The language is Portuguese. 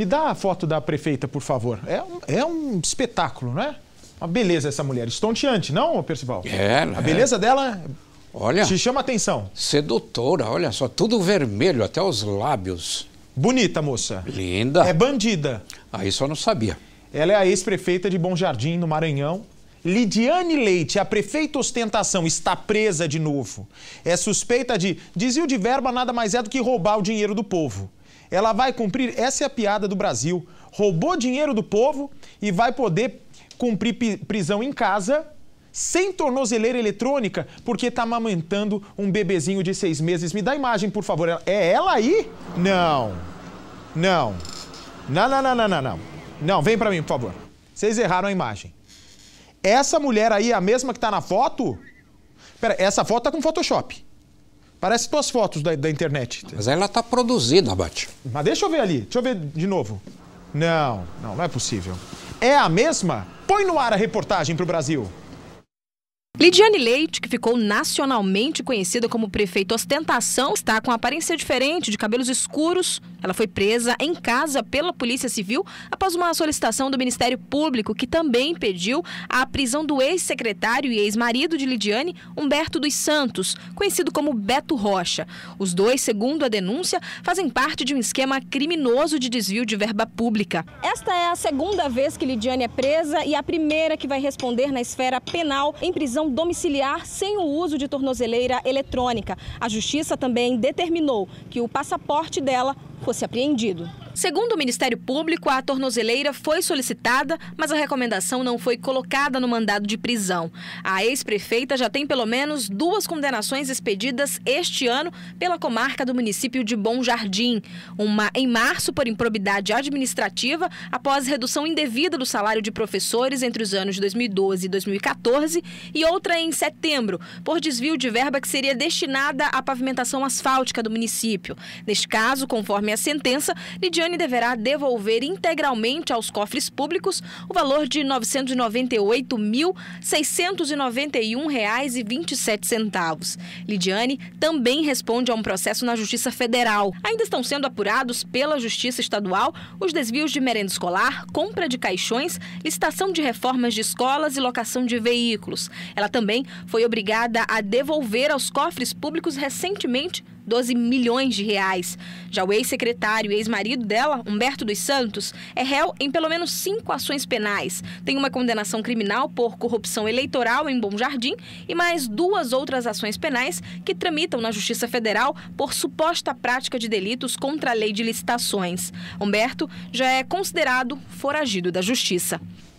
Me dá a foto da prefeita, por favor. É um, é um espetáculo, não é? Uma beleza essa mulher. Estonteante, não, Percival? É, A beleza é. dela olha, te chama atenção. Sedutora, olha só. Tudo vermelho, até os lábios. Bonita, moça. Linda. É bandida. Aí só não sabia. Ela é a ex-prefeita de Bom Jardim, no Maranhão. Lidiane Leite, a prefeita ostentação, está presa de novo. É suspeita de desvio de verba nada mais é do que roubar o dinheiro do povo ela vai cumprir. Essa é a piada do Brasil. Roubou dinheiro do povo e vai poder cumprir prisão em casa sem tornozeleira eletrônica porque está amamentando um bebezinho de seis meses. Me dá a imagem, por favor. É ela aí? Não. Não. Não, não, não, não, não. Não, não vem para mim, por favor. Vocês erraram a imagem. Essa mulher aí é a mesma que está na foto? Pera, essa foto tá com Photoshop. Parece tuas fotos da, da internet. Mas ela está produzida, Bate. Mas deixa eu ver ali. Deixa eu ver de novo. Não, não, não é possível. É a mesma? Põe no ar a reportagem para o Brasil. Lidiane Leite, que ficou nacionalmente conhecida como prefeito ostentação, está com aparência diferente, de cabelos escuros. Ela foi presa em casa pela Polícia Civil após uma solicitação do Ministério Público, que também pediu a prisão do ex-secretário e ex-marido de Lidiane, Humberto dos Santos, conhecido como Beto Rocha. Os dois, segundo a denúncia, fazem parte de um esquema criminoso de desvio de verba pública. Esta é a segunda vez que Lidiane é presa e a primeira que vai responder na esfera penal em prisão domiciliar sem o uso de tornozeleira eletrônica. A justiça também determinou que o passaporte dela fosse apreendido. Segundo o Ministério Público, a tornozeleira foi solicitada, mas a recomendação não foi colocada no mandado de prisão. A ex-prefeita já tem pelo menos duas condenações expedidas este ano pela comarca do município de Bom Jardim. Uma em março por improbidade administrativa, após redução indevida do salário de professores entre os anos de 2012 e 2014, e outra em setembro, por desvio de verba que seria destinada à pavimentação asfáltica do município. Neste caso, conforme a sentença, Lidiane deverá devolver integralmente aos cofres públicos o valor de R$ 998.691,27. Lidiane também responde a um processo na Justiça Federal. Ainda estão sendo apurados pela Justiça Estadual os desvios de merenda escolar, compra de caixões, licitação de reformas de escolas e locação de veículos. Ela também foi obrigada a devolver aos cofres públicos recentemente 12 milhões de reais. Já o ex-secretário e ex-marido dela, Humberto dos Santos, é réu em pelo menos cinco ações penais. Tem uma condenação criminal por corrupção eleitoral em Bom Jardim e mais duas outras ações penais que tramitam na Justiça Federal por suposta prática de delitos contra a lei de licitações. Humberto já é considerado foragido da Justiça.